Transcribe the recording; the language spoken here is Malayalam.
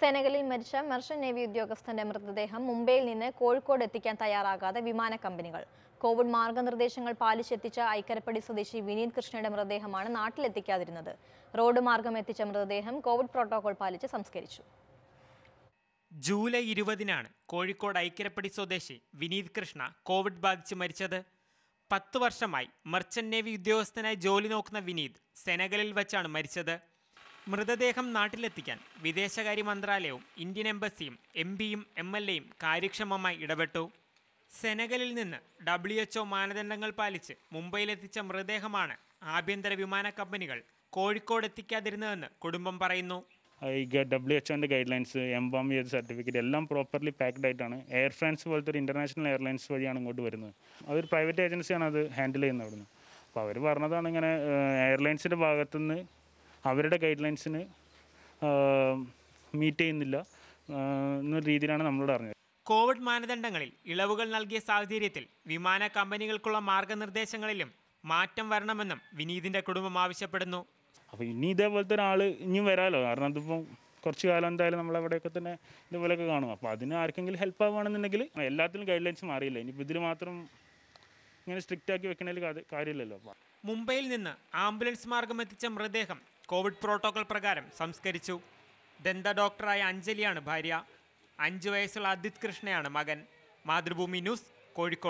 സെനഗലിൽ മരിച്ച മെർഷന്റ് നേവി ഉദ്യോഗസ്ഥന്റെ മൃതദേഹം മുംബൈയിൽ നിന്ന് കോഴിക്കോട് എത്തിക്കാൻ തയ്യാറാകാതെ വിമാന കമ്പനികൾ കോവിഡ് മാർഗനിർദ്ദേശങ്ങൾ പാലിച്ചെത്തിച്ച ഐക്കരപ്പടി സ്വദേശി വിനീത് കൃഷ്ണയുടെ മൃതദേഹമാണ് നാട്ടിലെത്തിക്കാതിരുന്നത് റോഡ് മാർഗം എത്തിച്ച മൃതദേഹം കോവിഡ് പ്രോട്ടോകോൾ പാലിച്ച് സംസ്കരിച്ചു ജൂലൈ ഇരുപതിനാണ് കോഴിക്കോട് ഐക്കരപ്പടി സ്വദേശി വിനീത് കൃഷ്ണ കോവിഡ് ബാധിച്ച് മരിച്ചത് പത്ത് വർഷമായി മർച്ചന്റ് നേവി ഉദ്യോഗസ്ഥനായി ജോലി നോക്കുന്ന വിനീത് സെനഗലിൽ വച്ചാണ് മരിച്ചത് മൃതദേഹം നാട്ടിലെത്തിക്കാൻ വിദേശകാര്യ മന്ത്രാലയവും ഇന്ത്യൻ എംബസിയും എം പിയും എം എൽ എയും കാര്യക്ഷമമായി ഇടപെട്ടു സെനഗലിൽ നിന്ന് ഡബ്ല്യു എച്ച്ഒ മാനദണ്ഡങ്ങൾ പാലിച്ച് മുംബൈയിലെത്തിച്ച മൃതദേഹമാണ് ആഭ്യന്തര വിമാന കമ്പനികൾ കോഴിക്കോട് എത്തിക്കാതിരുന്നതെന്ന് കുടുംബം പറയുന്നു ഈ ഡബ്ല്യു എച്ച് ഒൻ്റെ ഗൈഡ് ലൈൻസ് ബോം ചെയ്ത സർട്ടിഫിക്കറ്റ് എല്ലാം പ്രോപ്പർലി പാക്ഡ് ആയിട്ടാണ് എയർ ഫ്രാൻസ് പോലത്തെ ഒരു ഇൻ്റർനാഷണൽ എയർലൈൻസ് വഴിയാണ് ഇങ്ങോട്ട് വരുന്നത് അതൊരു പ്രൈവറ്റ് ഏജൻസിയാണ് അത് ഹാൻഡിൽ ചെയ്യുന്നത് അവിടുന്ന് അപ്പോൾ അവർ പറഞ്ഞതാണ് ഇങ്ങനെ എയർലൈൻസിൻ്റെ ഭാഗത്തുനിന്ന് അവരുടെ ഗൈഡ് ലൈൻസിന് മീറ്റ് ചെയ്യുന്നില്ല എന്നൊരു രീതിയിലാണ് നമ്മളോട് അറിഞ്ഞത് കോവിഡ് മാനദണ്ഡങ്ങളിൽ ഇളവുകൾ നൽകിയ സാഹചര്യത്തിൽ വിമാന കമ്പനികൾക്കുള്ള മാർഗനിർദ്ദേശങ്ങളിലും മാറ്റം വരണമെന്നും വിനീതിൻ്റെ കുടുംബം ആവശ്യപ്പെടുന്നു അപ്പോൾ ഇനി ഇതേപോലത്തെ ഒരാൾ ഇനിയും വരാമല്ലോ കാരണം അതിപ്പം കുറച്ച് കാലം എന്തായാലും നമ്മളവിടെയൊക്കെ തന്നെ ഇതുപോലെയൊക്കെ കാണും അപ്പോൾ അതിന് ആർക്കെങ്കിലും ഹെൽപ്പ് ആവുകയാണെന്നുണ്ടെങ്കിൽ എല്ലാത്തിലും ഗൈഡ് ലൈൻസ് മാറിയില്ല ഇനിയിപ്പോൾ ഇതിൽ മാത്രം ഇങ്ങനെ സ്ട്രിക്റ്റ് ആക്കി വെക്കണതിൽ കാര്യമില്ലല്ലോ മുംബൈയിൽ നിന്ന് ആംബുലൻസ് മാർഗം എത്തിച്ച മൃതദേഹം കോവിഡ് പ്രോട്ടോകോൾ പ്രകാരം സംസ്കരിച്ചു ദന്ത ഡോക്ടറായ അഞ്ജലിയാണ് ഭാര്യ അഞ്ചു വയസ്സുള്ള അദിത് കൃഷ്ണയാണ് മകൻ മാതൃഭൂമി ന്യൂസ് കോഴിക്കോട്